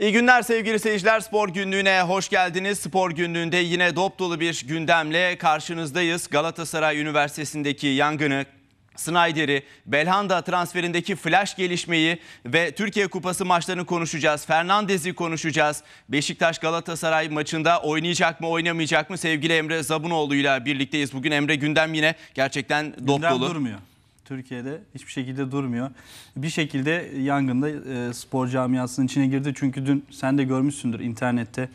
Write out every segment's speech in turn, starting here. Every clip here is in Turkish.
İyi günler sevgili seyirciler. Spor Günlüğü'ne hoş geldiniz. Spor Günlüğü'nde yine dop dolu bir gündemle karşınızdayız. Galatasaray Üniversitesi'ndeki yangını Snyder'i, Belhanda transferindeki flash gelişmeyi ve Türkiye Kupası maçlarını konuşacağız. Fernandez'i konuşacağız. Beşiktaş Galatasaray maçında oynayacak mı oynamayacak mı sevgili Emre Zabunoğlu ile birlikteyiz. Bugün Emre gündem yine gerçekten dop dolu. Gündem durmuyor. Türkiye'de hiçbir şekilde durmuyor. Bir şekilde yangında e, spor camiasının içine girdi. Çünkü dün sen de görmüşsündür internette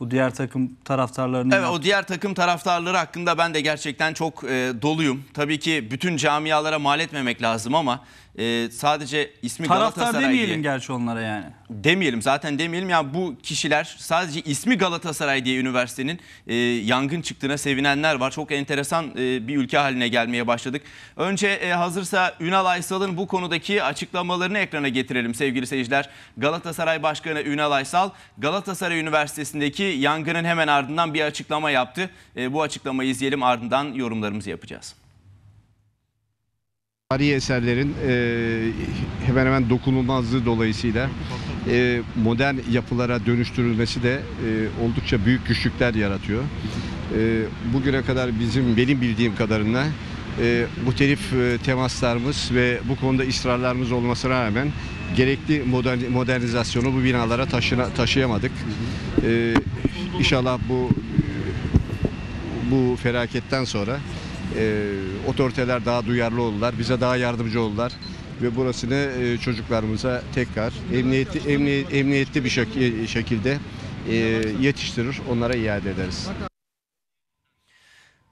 bu diğer takım taraftarlarının... Evet o diğer takım taraftarları hakkında ben de gerçekten çok e, doluyum. Tabii ki bütün camialara mal etmemek lazım ama e, sadece ismi Taraftar Galatasaray demeyelim diye, gerçi onlara yani. Demeyelim zaten demeyelim. Yani bu kişiler sadece ismi Galatasaray diye üniversitenin e, yangın çıktığına sevinenler var. Çok enteresan e, bir ülke haline gelmeye başladık. Önce e, hazırsa Ünal Aysal'ın bu konudaki açıklamalarını ekrana getirelim sevgili seyirciler. Galatasaray Başkanı Ünal Aysal Galatasaray Üniversitesi'ndeki yangının hemen ardından bir açıklama yaptı. E, bu açıklamayı izleyelim ardından yorumlarımızı yapacağız. Tarihi eserlerin e, hemen hemen dokunulmazlığı dolayısıyla e, modern yapılara dönüştürülmesi de e, oldukça büyük güçlükler yaratıyor. E, bugüne kadar bizim benim bildiğim kadarıyla e, bu telif e, temaslarımız ve bu konuda ısrarlarımız olmasına rağmen gerekli modern, modernizasyonu bu binalara taşına, taşıyamadık. E, inşallah bu bu felaketten sonra e, otoriteler daha duyarlı oldular, bize daha yardımcı oldular ve burasını e, çocuklarımıza tekrar emniyeti, emniyet, emniyetli bir şek e, şekilde e, yetiştirir, onlara iade ederiz.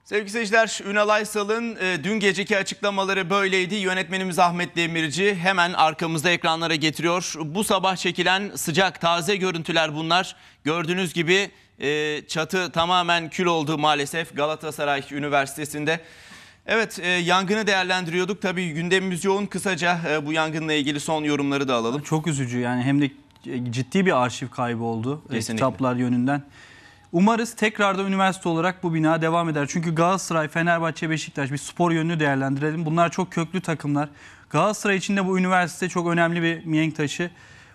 Sevgili seyirciler, Ünal Aysal'ın e, dün geceki açıklamaları böyleydi. Yönetmenimiz Ahmet Demirci hemen arkamızda ekranlara getiriyor. Bu sabah çekilen sıcak, taze görüntüler bunlar. Gördüğünüz gibi ee, çatı tamamen kül oldu maalesef Galatasaray Üniversitesi'nde. Evet e, yangını değerlendiriyorduk. Tabii gündemimiz yoğun. Kısaca e, bu yangınla ilgili son yorumları da alalım. Çok üzücü yani hem de e, ciddi bir arşiv kaybı oldu Kesinlikle. kitaplar yönünden. Umarız tekrarda üniversite olarak bu bina devam eder. Çünkü Galatasaray, Fenerbahçe, Beşiktaş bir spor yönünü değerlendirelim. Bunlar çok köklü takımlar. Galatasaray için de bu üniversite çok önemli bir mihenk taşı.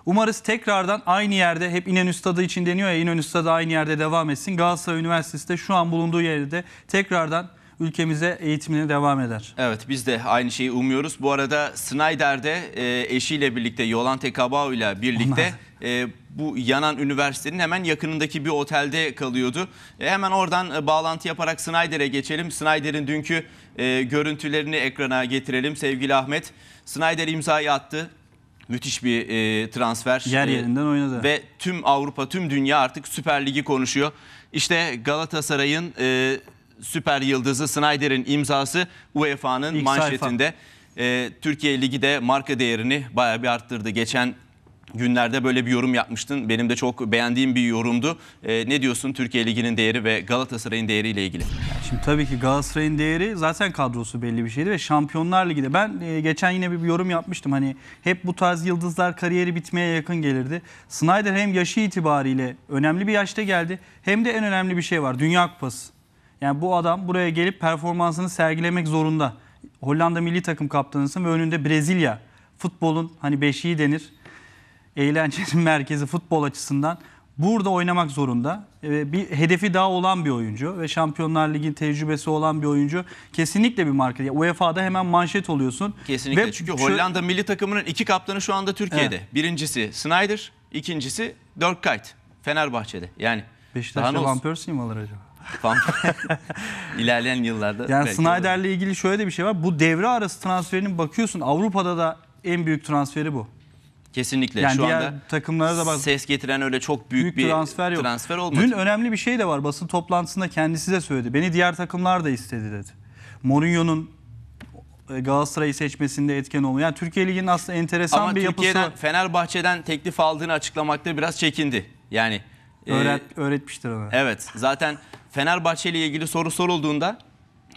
Umarız tekrardan aynı yerde hep İnönü Stadı için deniyor ya İnönü Stadı aynı yerde devam etsin. Galatasaray Üniversitesi de şu an bulunduğu yerde tekrardan ülkemize eğitimine devam eder. Evet biz de aynı şeyi umuyoruz. Bu arada Snyder'de e, eşiyle birlikte Yolante Cabao ile birlikte e, bu yanan üniversitenin hemen yakınındaki bir otelde kalıyordu. E, hemen oradan e, bağlantı yaparak Snyder'e geçelim. Snyder'in dünkü e, görüntülerini ekrana getirelim sevgili Ahmet. Snyder imzayı attı müthiş bir e, transfer. Yer e, yerinden oynadı. Ve tüm Avrupa, tüm dünya artık Süper Lig'i konuşuyor. İşte Galatasaray'ın e, süper yıldızı Snyder'in imzası UEFA'nın manşetinde. Sayfa. E, Türkiye Ligi de marka değerini bayağı bir arttırdı. Geçen günlerde böyle bir yorum yapmıştın. Benim de çok beğendiğim bir yorumdu. E, ne diyorsun Türkiye Ligi'nin değeri ve Galatasaray'ın değeriyle ilgili? Şimdi tabii ki Galatasaray'ın değeri zaten kadrosu belli bir şeydi ve Şampiyonlar Ligi'de ben e, geçen yine bir, bir yorum yapmıştım. Hani hep bu tarz yıldızlar kariyeri bitmeye yakın gelirdi. Snyder hem yaşı itibariyle önemli bir yaşta geldi hem de en önemli bir şey var. Dünya Kupası. Yani bu adam buraya gelip performansını sergilemek zorunda. Hollanda milli takım kaptanısın ve önünde Brezilya futbolun hani beşiği denir eğlencenin merkezi futbol açısından burada oynamak zorunda. Bir hedefi daha olan bir oyuncu ve Şampiyonlar Ligi tecrübesi olan bir oyuncu kesinlikle bir marka. UEFA'da hemen manşet oluyorsun. Kesinlikle. Ve Çünkü Hollanda milli takımının iki kaptanı şu anda Türkiye'de. Evet. Birincisi Snyder, ikincisi Dirk Fenerbahçe'de. Yani Beşiktaş'ta Van Persie mi alır acaba? İlerleyen yıllarda. Yani Snyder'le ilgili şöyle de bir şey var. Bu devre arası transferinin bakıyorsun Avrupa'da da en büyük transferi bu. Kesinlikle Yani şu diğer anda takımlara da bak- ses getiren öyle çok büyük, büyük, bir transfer yok. transfer olmadı. Dün önemli bir şey de var. Basın toplantısında kendisi de söyledi. Beni diğer takımlar da istedi dedi. Mourinho'nun e, Galatasaray'ı seçmesinde etken olmuyor. Yani Türkiye Ligi'nin aslında enteresan Ama bir Türkiye'den yapısı Fenerbahçe'den teklif aldığını açıklamakta biraz çekindi. Yani e, öğret, öğretmiştir ona. Evet zaten Fenerbahçe ile ilgili soru sorulduğunda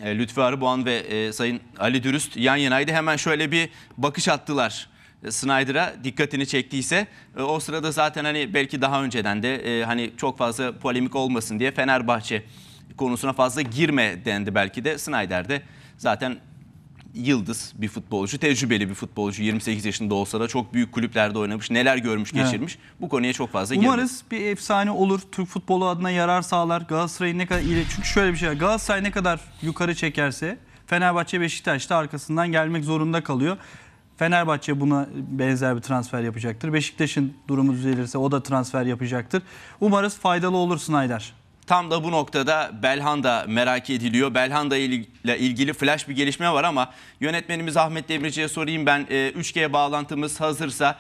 e, Lütfi Arıboğan ve e, Sayın Ali Dürüst yan yanaydı. Hemen şöyle bir bakış attılar Snyder'a dikkatini çektiyse e, o sırada zaten hani belki daha önceden de e, hani çok fazla polemik olmasın diye Fenerbahçe konusuna fazla girme dendi belki de Snyder de zaten yıldız bir futbolcu, tecrübeli bir futbolcu. 28 yaşında olsa da çok büyük kulüplerde oynamış, neler görmüş, geçirmiş. Evet. Bu konuya çok fazla girmez. Umarız bir efsane olur. Türk futbolu adına yarar sağlar. Galatasaray'ı ne kadar iyi... Çünkü şöyle bir şey var. Galatasaray ne kadar yukarı çekerse Fenerbahçe Beşiktaş da arkasından gelmek zorunda kalıyor. Fenerbahçe buna benzer bir transfer yapacaktır. Beşiktaş'ın durumu düzelirse o da transfer yapacaktır. Umarız faydalı olursun Aydar. Tam da bu noktada Belhanda merak ediliyor. Belhanda ile ilgili flash bir gelişme var ama yönetmenimiz Ahmet Demirci'ye sorayım ben. 3G ee, bağlantımız hazırsa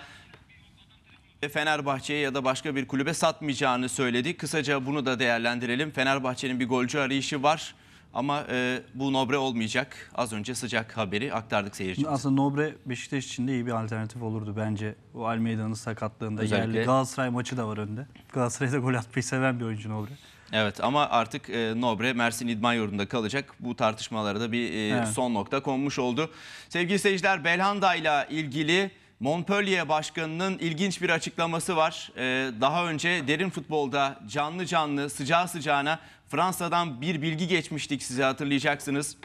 Fenerbahçe'ye ya da başka bir kulübe satmayacağını söyledi. Kısaca bunu da değerlendirelim. Fenerbahçe'nin bir golcü arayışı var. Ama e, bu Nobre olmayacak. Az önce sıcak haberi aktardık seyircimize. Aslında Nobre Beşiktaş için de iyi bir alternatif olurdu bence. O Almeida'nın sakatlığında Özellikle... yerli Galatasaray maçı da var önde. Galatasaray'da gol atmayı seven bir oyuncu Nobre. Evet ama artık e, Nobre Mersin İdman Yurdu'nda kalacak. Bu tartışmalara da bir e, evet. son nokta konmuş oldu. Sevgili seyirciler Belhanda ile ilgili Montpellier Başkanı'nın ilginç bir açıklaması var. Ee, daha önce derin futbolda canlı canlı sıcağı sıcağına Fransa'dan bir bilgi geçmiştik size hatırlayacaksınız.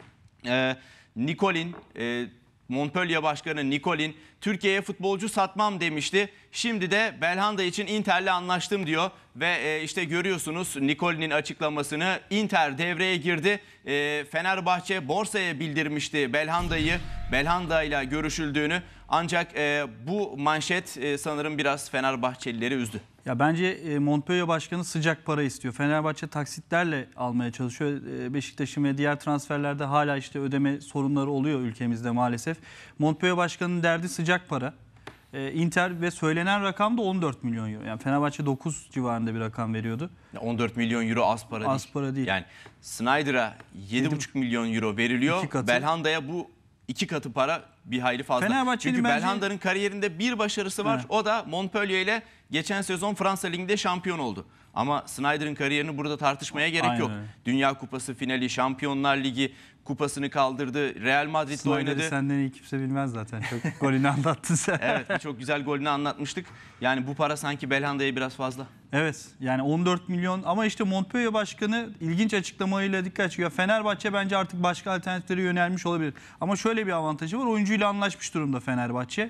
Ee, Nicolin, e, Montpellier Başkanı Nicolin Türkiye'ye futbolcu satmam demişti. Şimdi de Belhanda için Inter'le anlaştım diyor. Ve e, işte görüyorsunuz Nicolin'in açıklamasını Inter devreye girdi. E, Fenerbahçe borsaya bildirmişti Belhanda'yı. Belhanda ile görüşüldüğünü. Ancak e, bu manşet e, sanırım biraz Fenerbahçelileri üzdü. Ya bence e, Montpellier Başkanı sıcak para istiyor. Fenerbahçe taksitlerle almaya çalışıyor. E, Beşiktaş'ın ve diğer transferlerde hala işte ödeme sorunları oluyor ülkemizde maalesef. Montpellier Başkanı'nın derdi sıcak para. E, Inter ve söylenen rakam da 14 milyon euro. Yani Fenerbahçe 9 civarında bir rakam veriyordu. 14 milyon euro az para az değil. Az para değil. Yani Snyder'a 7,5 milyon euro veriliyor. Belhanda'ya bu iki katı para bir hayli fazla. Çünkü bence- Belhanda'nın kariyerinde bir başarısı var. O da Montpellier ile geçen sezon Fransa Ligi'nde şampiyon oldu. Ama Snyder'ın kariyerini burada tartışmaya gerek Aynen yok. Dünya Kupası finali, Şampiyonlar Ligi, kupasını kaldırdı. Real Madrid'le oynadı. senden iyi kimse bilmez zaten. Çok golünü anlattın sen. evet Çok güzel golünü anlatmıştık. Yani bu para sanki Belhanda'ya biraz fazla. Evet yani 14 milyon ama işte Montpellier Başkanı ilginç açıklamayla dikkat çekiyor. Fenerbahçe bence artık başka alternatiflere yönelmiş olabilir. Ama şöyle bir avantajı var oyuncuyla anlaşmış durumda Fenerbahçe.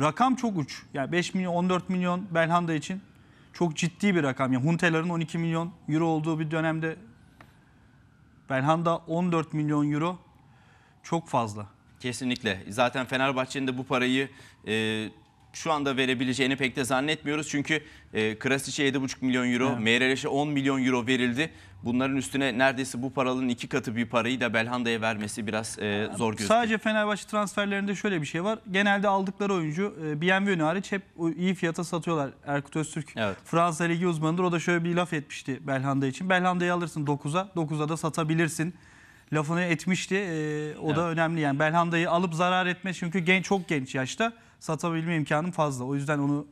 Rakam çok uç. Yani 5 milyon 14 milyon Belhanda için çok ciddi bir rakam. Yani Huntelar'ın 12 milyon euro olduğu bir dönemde Belhanda 14 milyon euro çok fazla. Kesinlikle. Zaten Fenerbahçe'nin de bu parayı e, şu anda verebileceğini pek de zannetmiyoruz. Çünkü e, Krasic'e 7,5 milyon euro, evet. Meyreleş'e 10 milyon euro verildi. Bunların üstüne neredeyse bu paranın iki katı bir parayı da Belhanda'ya vermesi biraz e, zor gözüküyor. Sadece Fenerbahçe transferlerinde şöyle bir şey var. Genelde aldıkları oyuncu e, BMW'nü hariç hep iyi fiyata satıyorlar. Erkut Öztürk evet. Fransa Ligi uzmanıdır. O da şöyle bir laf etmişti Belhanda için. Belhanda'yı alırsın 9'a, 9'a da satabilirsin lafını etmişti. E, o evet. da önemli yani Belhanda'yı alıp zarar etme çünkü genç çok genç yaşta satabilme imkanım fazla. O yüzden onu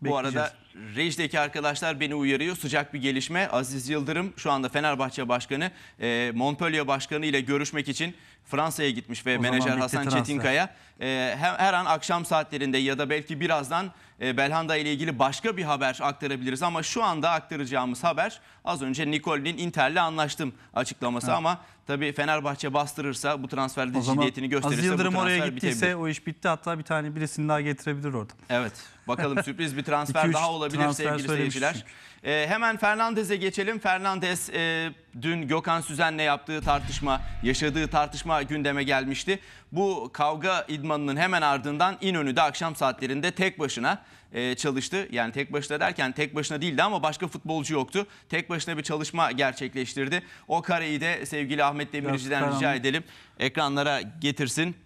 Bu bekleyeceğiz. arada Rej'deki arkadaşlar beni uyarıyor. Sıcak bir gelişme. Aziz Yıldırım şu anda Fenerbahçe Başkanı e, Montpellier Başkanı ile görüşmek için Fransa'ya gitmiş ve o menajer Hasan Çetinkaya e, her, her an akşam saatlerinde ya da belki birazdan e, Belhanda ile ilgili başka bir haber aktarabiliriz ama şu anda aktaracağımız haber az önce Nikol'in Inter'le anlaştım açıklaması evet. ama tabii Fenerbahçe bastırırsa bu transferde ciddiyetini gösterirse Aziz Yıldırım bu transfer oraya gittiyse bitebilir. o iş bitti hatta bir tane birisini daha getirebilir orada. Evet bakalım sürpriz bir transfer daha olabilir olabilir Transfer sevgili seyirciler. E, hemen Fernandez'e geçelim. Fernandez e, dün Gökhan Süzen'le yaptığı tartışma, yaşadığı tartışma gündeme gelmişti. Bu kavga idmanının hemen ardından İnönü'de akşam saatlerinde tek başına e, çalıştı. Yani tek başına derken tek başına değildi ama başka futbolcu yoktu. Tek başına bir çalışma gerçekleştirdi. O kareyi de sevgili Ahmet Demirci'den rica edelim. Ekranlara getirsin.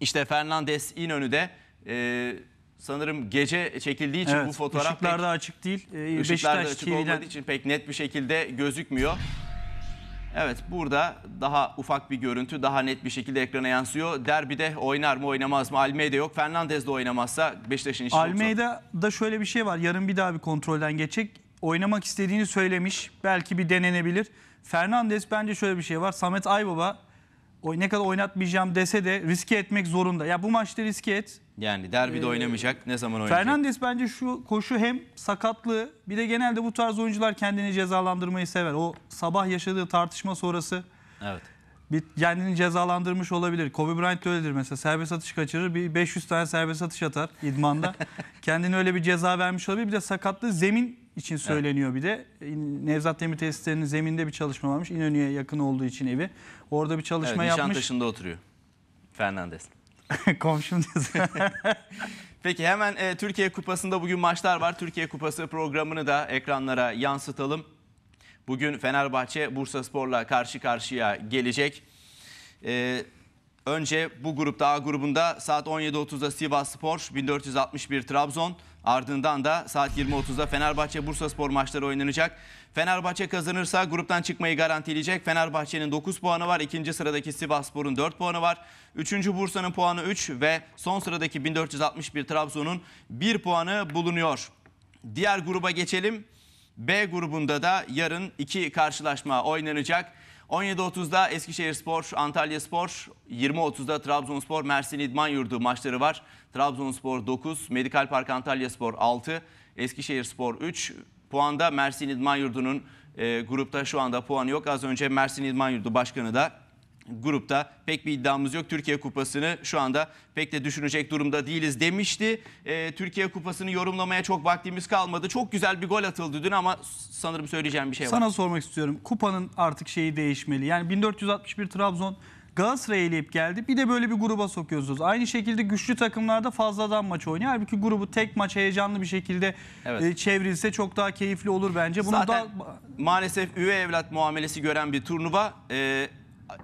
İşte Fernandez İnönü'de... E, sanırım gece çekildiği için Evet, bu fotoğraf ışıklar da açık değil. Ee, pek, ışıklarda açık TV'den olmadığı için pek net bir şekilde gözükmüyor. Evet burada daha ufak bir görüntü daha net bir şekilde ekrana yansıyor. Derbide oynar mı oynamaz mı Almeida yok. Fernandez de oynamazsa Beşiktaş'ın işi çok zor. Almeida'da şöyle bir şey var. Yarın bir daha bir kontrolden geçecek. Oynamak istediğini söylemiş. Belki bir denenebilir. Fernandes bence şöyle bir şey var. Samet Aybaba o ne kadar oynatmayacağım dese de riske etmek zorunda. Ya bu maçta riske et. Yani derbide Ee, oynamayacak. Ne zaman oynayacak? Fernandes bence şu koşu hem sakatlığı bir de genelde bu tarz oyuncular kendini cezalandırmayı sever. O sabah yaşadığı tartışma sonrası Evet. bir kendini cezalandırmış olabilir. Kobe Bryant de öyledir mesela. Serbest atış kaçırır. Bir 500 tane serbest atış atar idmanda. kendini öyle bir ceza vermiş olabilir. Bir de sakatlığı zemin için söyleniyor bir de. Nevzat Demir Tesisleri'nin zeminde bir çalışma varmış. İnönü'ye yakın olduğu için evi. Orada bir çalışma evet, yapmış. Nişantaşı'nda oturuyor Fernandez. Komşum diyorsun. Peki hemen e, Türkiye Kupası'nda bugün maçlar var. Türkiye Kupası programını da ekranlara yansıtalım. Bugün Fenerbahçe Bursa Spor'la karşı karşıya gelecek. E, Önce bu grupta A grubunda saat 17.30'da Sivas Spor 1461 Trabzon. Ardından da saat 20.30'da Fenerbahçe Bursa Spor maçları oynanacak. Fenerbahçe kazanırsa gruptan çıkmayı garantileyecek. Fenerbahçe'nin 9 puanı var. İkinci sıradaki Sivas Spor'un 4 puanı var. Üçüncü Bursa'nın puanı 3 ve son sıradaki 1461 Trabzon'un 1 puanı bulunuyor. Diğer gruba geçelim. B grubunda da yarın iki karşılaşma oynanacak. 17.30'da Eskişehir Spor, Antalya Spor, 20.30'da Trabzonspor, Mersin İdman Yurdu maçları var. Trabzonspor 9, Medikal Park Antalya Spor 6, Eskişehir Spor 3. Puanda Mersin İdman Yurdu'nun e, grupta şu anda puanı yok. Az önce Mersin İdman Yurdu Başkanı da grupta pek bir iddiamız yok. Türkiye Kupası'nı şu anda pek de düşünecek durumda değiliz demişti. E, Türkiye Kupası'nı yorumlamaya çok vaktimiz kalmadı. Çok güzel bir gol atıldı dün ama sanırım söyleyeceğim bir şey var. Sana sormak istiyorum. Kupanın artık şeyi değişmeli. Yani 1461 Trabzon Galatasaray'ı eleyip geldi. Bir de böyle bir gruba sokuyorsunuz. Aynı şekilde güçlü takımlarda fazladan maç oynuyor. Halbuki grubu tek maç heyecanlı bir şekilde evet. E, çevrilse çok daha keyifli olur bence. Bunu Zaten da... maalesef üvey evlat muamelesi gören bir turnuva. Ee,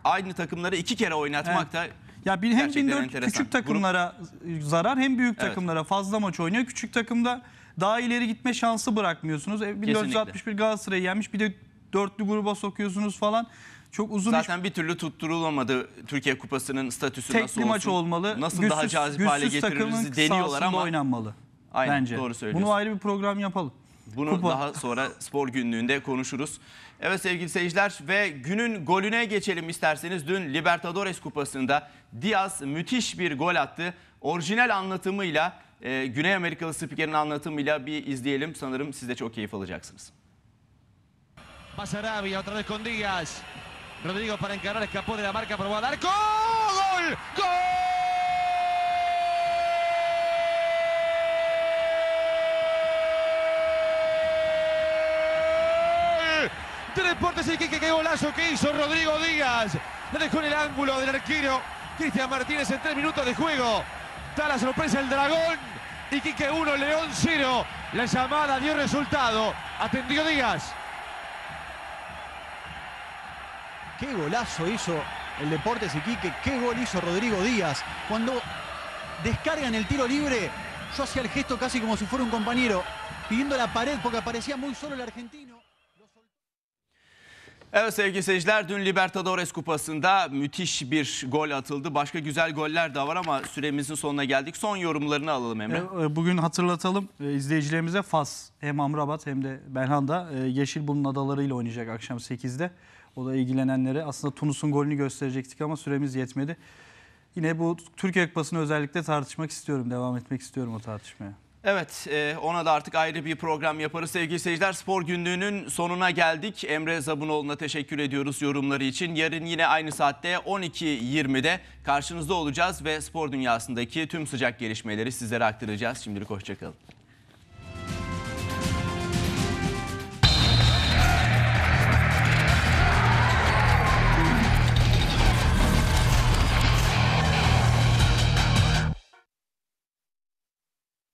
aynı takımları iki kere oynatmak da ya bir hem Gerçekten küçük takımlara zarar hem büyük Evet. takımlara fazla maç oynuyor. Küçük takımda daha ileri gitme şansı bırakmıyorsunuz. 1461 e, Galatasaray'ı yenmiş bir de dörtlü gruba sokuyorsunuz falan. Çok uzun iş- zaten bir türlü tutturulamadı Türkiye Kupası'nın statüsü tekli nasıl olsun, maç olmalı. Nasıl daha Güçsüz- cazip hale güçsüz getiririz takımın deniyorlar ama oynanmalı. Aynen, doğru söylüyorsun. Bunu ayrı bir program yapalım. Bunu Kupa. daha sonra spor günlüğünde konuşuruz. Evet sevgili seyirciler ve günün golüne geçelim isterseniz. Dün Libertadores Kupası'nda Diaz müthiş bir gol attı. Orijinal anlatımıyla, e, Güney Amerikalı spikerin anlatımıyla bir izleyelim. Sanırım siz de çok keyif alacaksınız. Basarabia otra vez con Diaz. Rodrigo para encarar, escapó de la marca, probó dar arco. ¡Gol! ¡Gol! Deportes Iquique, qué golazo que hizo Rodrigo Díaz. Le dejó en el ángulo del arquero Cristian Martínez en tres minutos de juego. Está la sorpresa el dragón. Iquique 1, León 0. La llamada dio resultado. Atendió Díaz. Qué golazo hizo el Deportes Iquique. Qué gol hizo Rodrigo Díaz. Cuando descargan el tiro libre, yo hacía el gesto casi como si fuera un compañero, pidiendo la pared porque aparecía muy solo el argentino. Evet sevgili seyirciler dün Libertadores Kupası'nda müthiş bir gol atıldı. Başka güzel goller de var ama süremizin sonuna geldik. Son yorumlarını alalım Emre. E, e, bugün hatırlatalım e, izleyicilerimize Fas hem Amrabat hem de Belhanda Yeşilburun adalarıyla oynayacak akşam 8'de. O da ilgilenenlere aslında Tunus'un golünü gösterecektik ama süremiz yetmedi. Yine bu Türkiye Kupası'nı özellikle tartışmak istiyorum. Devam etmek istiyorum o tartışmaya. Evet e, ona da artık ayrı bir program yaparız. Sevgili seyirciler spor günlüğünün sonuna geldik. Emre Zabunoğlu'na teşekkür ediyoruz yorumları için. Yarın yine aynı saatte 12.20'de karşınızda olacağız ve spor dünyasındaki tüm sıcak gelişmeleri sizlere aktaracağız. Şimdilik hoşçakalın.